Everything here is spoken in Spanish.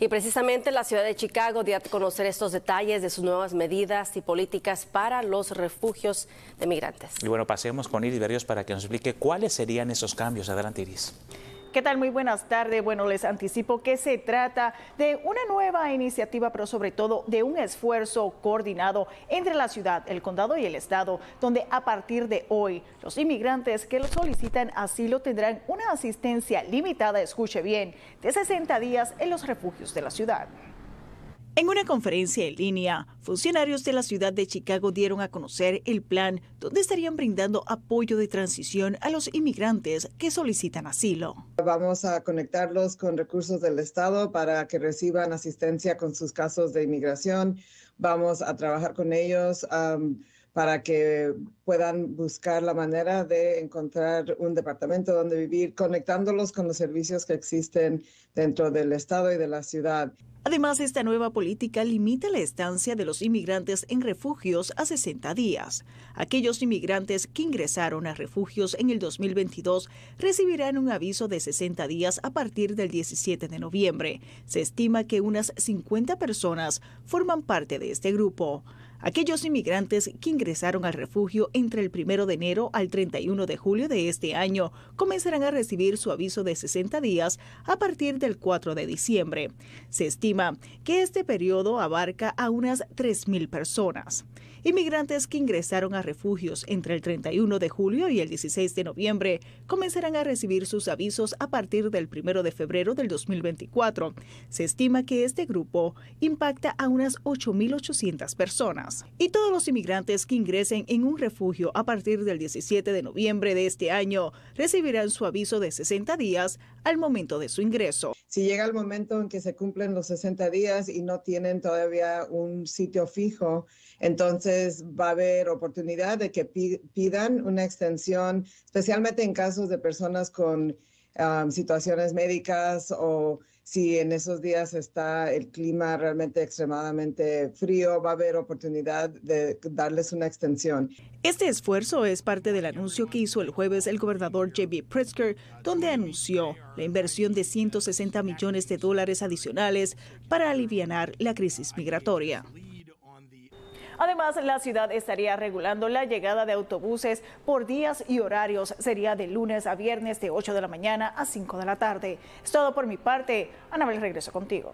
Y precisamente la ciudad de Chicago dio a conocer estos detalles de sus nuevas medidas y políticas para los refugios de migrantes. Y bueno, pasemos con Iris Berrios para que nos explique cuáles serían esos cambios. Adelante, Iris. ¿Qué tal? Muy buenas tardes. Bueno, les anticipo que se trata de una nueva iniciativa, pero sobre todo de un esfuerzo coordinado entre la ciudad, el condado y el estado, donde a partir de hoy los inmigrantes que lo solicitan asilo tendrán una asistencia limitada, escuche bien, de 60 días en los refugios de la ciudad. En una conferencia en línea, funcionarios de la ciudad de Chicago dieron a conocer el plan donde estarían brindando apoyo de transición a los inmigrantes que solicitan asilo. Vamos a conectarlos con recursos del Estado para que reciban asistencia con sus casos de inmigración. Vamos a trabajar con ellos para que puedan buscar la manera de encontrar un departamento donde vivir, conectándolos con los servicios que existen dentro del Estado y de la ciudad. Además, esta nueva política limita la estancia de los inmigrantes en refugios a 60 días. Aquellos inmigrantes que ingresaron a refugios en el 2022 recibirán un aviso de 60 días a partir del 17 de noviembre. Se estima que unas 50 personas forman parte de este grupo aquellos inmigrantes que ingresaron al refugio entre el 1 de enero al 31 de julio de este año comenzarán a recibir su aviso de 60 días a partir del 4 de diciembre. Se estima que este periodo abarca a unas 3.000 personas. Inmigrantes que ingresaron a refugios entre el 31 de julio y el 16 de noviembre comenzarán a recibir sus avisos a partir del 1 de febrero del 2024. Se estima que este grupo impacta a unas 8.800 personas. Y todos los inmigrantes que ingresen en un refugio a partir del 17 de noviembre de este año recibirán su aviso de 60 días al momento de su ingreso. Si llega el momento en que se cumplen los 60 días y no tienen todavía un sitio fijo, entonces va a haber oportunidad de que pidan una extensión, especialmente en casos de personas con ah, situaciones médicas o si en esos días está el clima realmente extremadamente frío, va a haber oportunidad de darles una extensión. Este esfuerzo es parte del anuncio que hizo el jueves el gobernador J.B. Pritzker, donde anunció la inversión de 160 millones de dólares adicionales para aliviar la crisis migratoria. Además, la ciudad estaría regulando la llegada de autobuses por días y horarios. Sería de lunes a viernes de 8 de la mañana a 5 de la tarde. Es todo por mi parte. Anabel, regreso contigo.